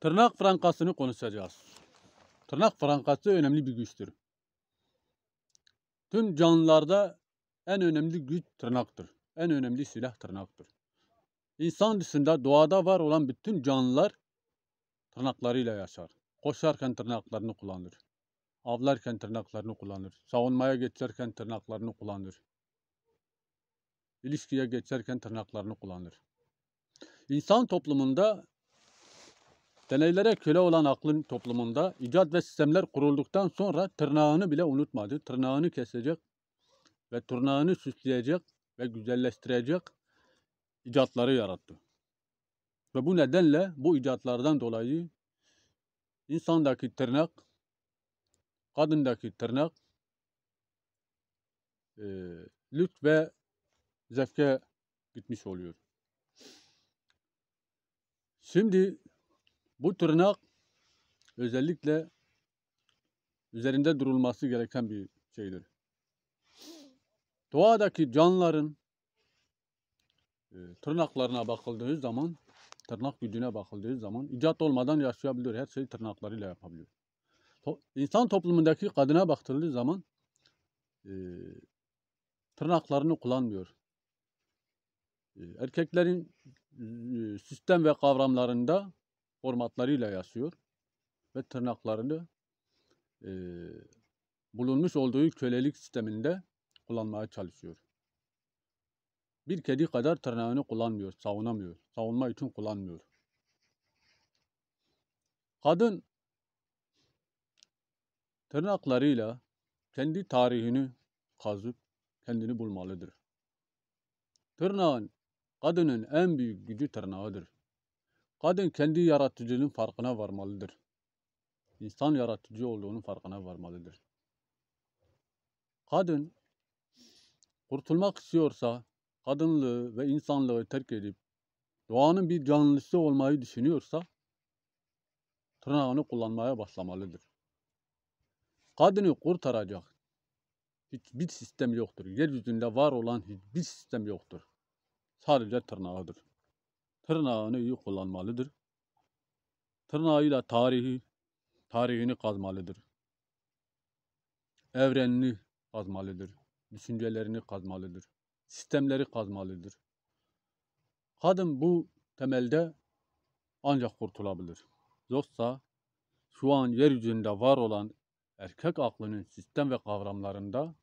Tırnak frankasını konuşacağız. Tırnak frankası önemli bir güçtür. Tüm canlılarda en önemli güç tırnaktır. En önemli silah tırnaktır. İnsan dışında doğada var olan bütün canlılar tırnaklarıyla yaşar. Koşarken tırnaklarını kullanır. Avlarken tırnaklarını kullanır. Savunmaya geçerken tırnaklarını kullanır. İlişkiye geçerken tırnaklarını kullanır. İnsan toplumunda Deneylere köle olan aklın toplumunda icat ve sistemler kurulduktan sonra tırnağını bile unutmadı. Tırnağını kesecek ve tırnağını süsleyecek ve güzelleştirecek icatları yarattı. Ve bu nedenle bu icatlardan dolayı insandaki tırnak, kadındaki tırnak, e, lütf ve zevke gitmiş oluyor. Şimdi bu tırnak özellikle üzerinde durulması gereken bir şeydir. Doğadaki canlıların e, tırnaklarına bakıldığı zaman, tırnak gücüne bakıldığı zaman icat olmadan yaşayabiliyor. Her şeyi tırnaklarıyla yapabiliyor. İnsan toplumundaki kadına bakıldığı zaman e, tırnaklarını kullanmıyor. E, erkeklerin sistem ve kavramlarında formatlarıyla yaşıyor ve tırnaklarını e, bulunmuş olduğu kölelik sisteminde kullanmaya çalışıyor. Bir kedi kadar tırnağını kullanmıyor, savunamıyor, savunma için kullanmıyor. Kadın tırnaklarıyla kendi tarihini kazıp kendini bulmalıdır. Tırnağın kadının en büyük gücü tırnağıdır. Kadın kendi yaratıcılığının farkına varmalıdır. İnsan yaratıcı olduğunun farkına varmalıdır. Kadın kurtulmak istiyorsa kadınlığı ve insanlığı terk edip doğanın bir canlısı olmayı düşünüyorsa tırnağını kullanmaya başlamalıdır. Kadını kurtaracak hiçbir sistem yoktur. Yeryüzünde var olan hiçbir sistem yoktur. Sadece tırnağıdır tırnağını iyi kullanmalıdır. Tırnağıyla tarihi, tarihini kazmalıdır. Evrenini kazmalıdır. Düşüncelerini kazmalıdır. Sistemleri kazmalıdır. Kadın bu temelde ancak kurtulabilir. Yoksa şu an yeryüzünde var olan erkek aklının sistem ve kavramlarında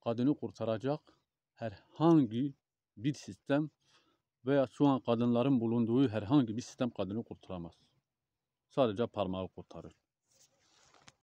kadını kurtaracak herhangi bir sistem veya şu an kadınların bulunduğu herhangi bir sistem kadını kurtaramaz. Sadece parmağı kurtarır.